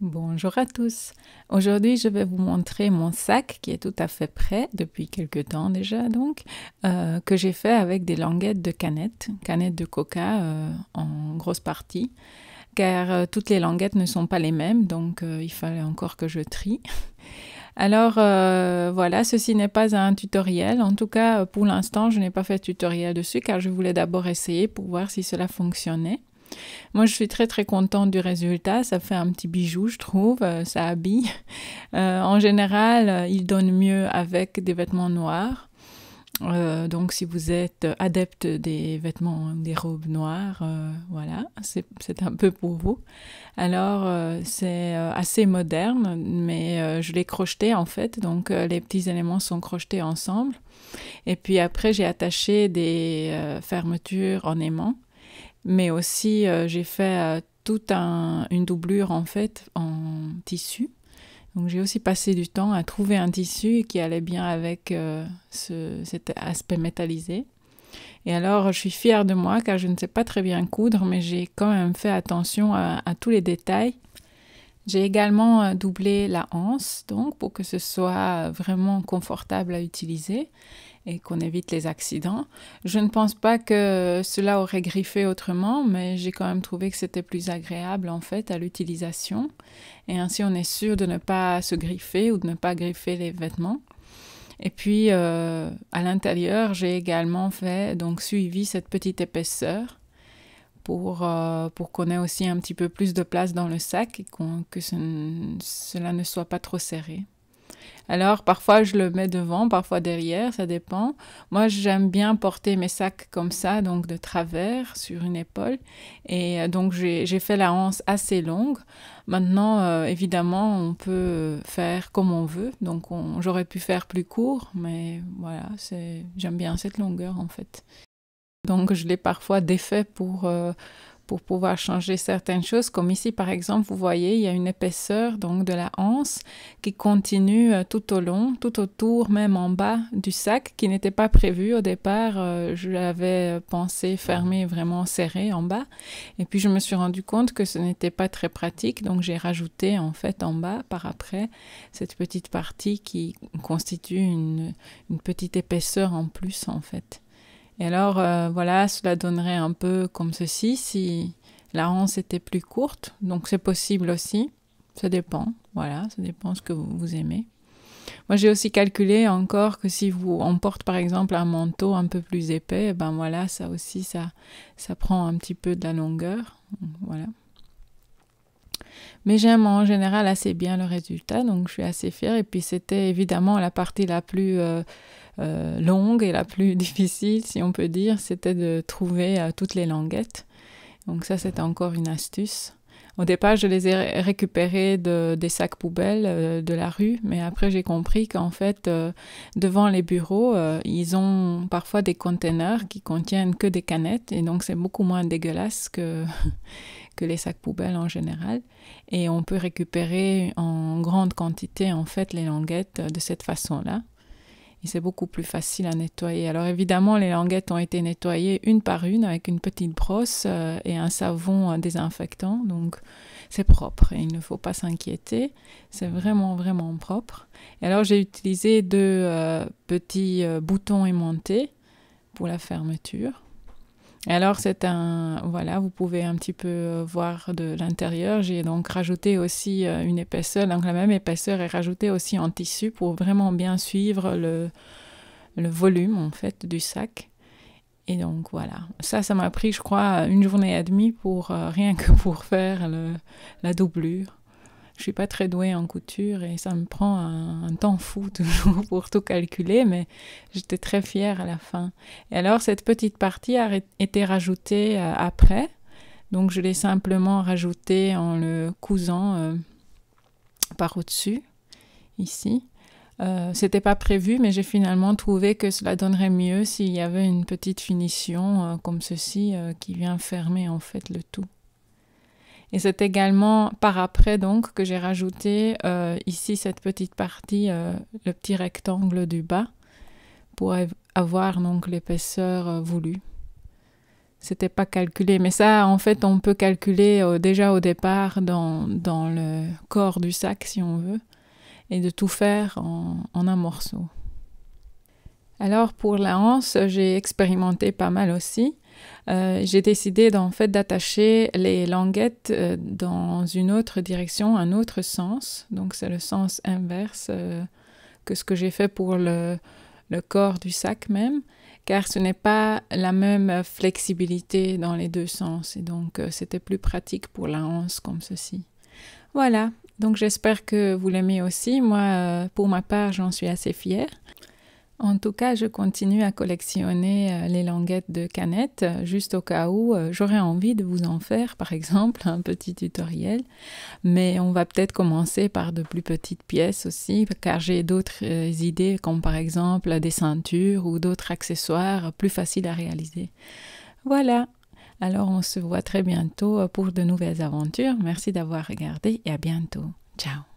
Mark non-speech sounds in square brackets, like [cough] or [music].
Bonjour à tous. Aujourd'hui, je vais vous montrer mon sac qui est tout à fait prêt depuis quelques temps déjà, donc euh, que j'ai fait avec des languettes de canette, canettes de coca euh, en grosse partie, car euh, toutes les languettes ne sont pas les mêmes, donc il fallait encore que je trie. [laughs] Alors voilà, ceci n'est pas un tutoriel. En tout cas, pour l'instant, je n'ai pas fait de tutoriel dessus car je voulais d'abord essayer pour voir si cela fonctionnait. Moi, je suis très très contente du résultat. Ça fait un petit bijou, je trouve. Euh, ça habille. [laughs] Euh, en général, euh, il donne mieux avec des vêtements noirs. donc, si vous êtes adepte des vêtements, des robes noires, voilà, c'est un peu pour vous. Alors, c'est assez moderne, mais je l'ai crocheté en fait, donc les petits éléments sont crochetés ensemble. Et puis après, j'ai attaché des fermetures en aimant. Mais aussi, euh, j'ai fait euh, toute une doublure en fait en tissu. Donc j'ai aussi passé du temps à trouver un tissu qui allait bien avec euh, ce, cet aspect métallisé. Et alors, je suis fière de moi car je ne sais pas très bien coudre, mais j'ai quand même fait attention à tous les détails j'ai également euh, doublé la hanse donc pour que ce soit euh, vraiment confortable à utiliser et qu'on évite les accidents. Je ne pense pas que cela aurait griffé autrement, mais j'ai quand même trouvé que c'était plus agréable en fait à l'utilisation. Et ainsi on est sûr de ne pas se griffer ou de ne pas griffer les vêtements. Et puis euh, à l'intérieur, j'ai également fait donc suivi cette petite épaisseur euh, pour, qu'on ait aussi un petit peu plus de place dans le sac et que cela ne soit pas trop serré. Alors parfois je le mets devant, parfois derrière, ça dépend. Moi j'aime bien porter mes sacs comme ça, donc de travers sur une épaule. Et euh, donc j'ai fait la hanse assez longue. Maintenant euh, évidemment on peut faire comme on veut, donc j'aurais pu faire plus court, mais voilà, j'aime bien cette longueur en fait. Donc je l'ai parfois défait pour, euh, pour pouvoir changer certaines choses, comme ici par exemple, vous voyez, il y a une épaisseur donc de la hanse qui continue euh, tout au long, tout autour, même en bas du sac, qui n'était pas prévu au départ. Euh, je l'avais pensé fermé, vraiment serré en bas, et puis je me suis rendu compte que ce n'était pas très pratique, donc j'ai rajouté en fait en bas par après cette petite partie qui constitue une, une petite épaisseur en plus en fait. Et alors, euh, voilà, cela donnerait un peu comme ceci si la hanche était plus courte. Donc, c'est possible aussi. Ça dépend. Voilà, ça dépend ce que vous, aimez. Moi, j'ai aussi calculé encore que si vous on porte par exemple un manteau un peu plus épais, ben voilà, ça aussi, ça, ça prend un petit peu de la longueur. Voilà. Mais j'aime en général assez bien le résultat, donc je suis assez fière. Et puis c'était évidemment la partie la plus euh, euh, longue et la plus [laughs] difficile, si on peut dire, c'était de trouver euh, toutes les languettes. Donc ça, c'était encore une astuce. Au départ, je les ai récupérés des sacs poubelles euh, de la rue, mais après j'ai compris qu'en fait, euh, devant les bureaux, euh, ils ont parfois des containers qui contiennent que des canettes, et donc c'est beaucoup moins dégueulasse que, [laughs] que les sacs poubelles en général. Et on peut récupérer en grande quantité en fait les languettes de cette façon-là et c'est beaucoup plus facile à nettoyer. Alors évidemment, les languettes ont été nettoyées une par une avec une petite brosse euh, et un savon euh, désinfectant, donc c'est propre et il ne faut pas s'inquiéter. C'est vraiment, vraiment propre. Et alors j'ai utilisé deux euh, petits boutons aimantés pour la fermeture. Alors c'est un voilà, vous pouvez un petit peu euh, voir de l'intérieur. J'ai donc rajouté aussi euh, une épaisseur, donc la même épaisseur est rajoutée aussi en tissu pour vraiment bien suivre le, volume en fait du sac. Et donc voilà, ça, ça m'a pris, je crois, une journée et demie pour euh, rien que pour faire le, la doublure je suis pas très douée en couture et ça me prend un, temps fou [laughs] toujours pour tout calculer, mais j'étais très fière à la fin. Et alors cette petite partie a été rajoutée euh, après, donc je l'ai simplement rajoutée en le cousant euh, par au-dessus, ici. Euh, C'était pas prévu, mais j'ai finalement trouvé que cela donnerait mieux s'il y avait une petite finition euh, comme ceci qui vient fermer en fait le tout. Et c'est également par après donc que j'ai rajouté euh, ici cette petite partie, euh, le petit rectangle du bas, pour avoir donc l'épaisseur euh, voulue. C'était pas calculé, mais ça en fait on peut calculer déjà au départ dans, dans, le corps du sac si on veut, et de tout faire en, en un morceau. Alors pour la hanse, j'ai expérimenté pas mal aussi. Euh, j'ai décidé d'en fait d'attacher les languettes euh, dans une autre direction, un autre sens. Donc c'est le sens inverse euh, que ce que j'ai fait pour le, le, corps du sac même, car ce n'est pas la même flexibilité dans les deux sens. Et donc c'était plus pratique pour la hanse comme ceci. Voilà, donc j'espère que vous l'aimez aussi. Moi, pour ma part, j'en suis assez fière. En tout cas, je continue à collectionner euh, les languettes de canette, euh, juste au cas où euh, j'aurais envie de vous en faire, par exemple, un petit tutoriel. Mais on va peut-être commencer par de plus petites pièces aussi, car j'ai d'autres idées, comme par exemple des ceintures ou d'autres accessoires plus faciles à réaliser. Voilà. Alors, on se voit très bientôt pour de nouvelles aventures. Merci d'avoir regardé et à bientôt. Ciao.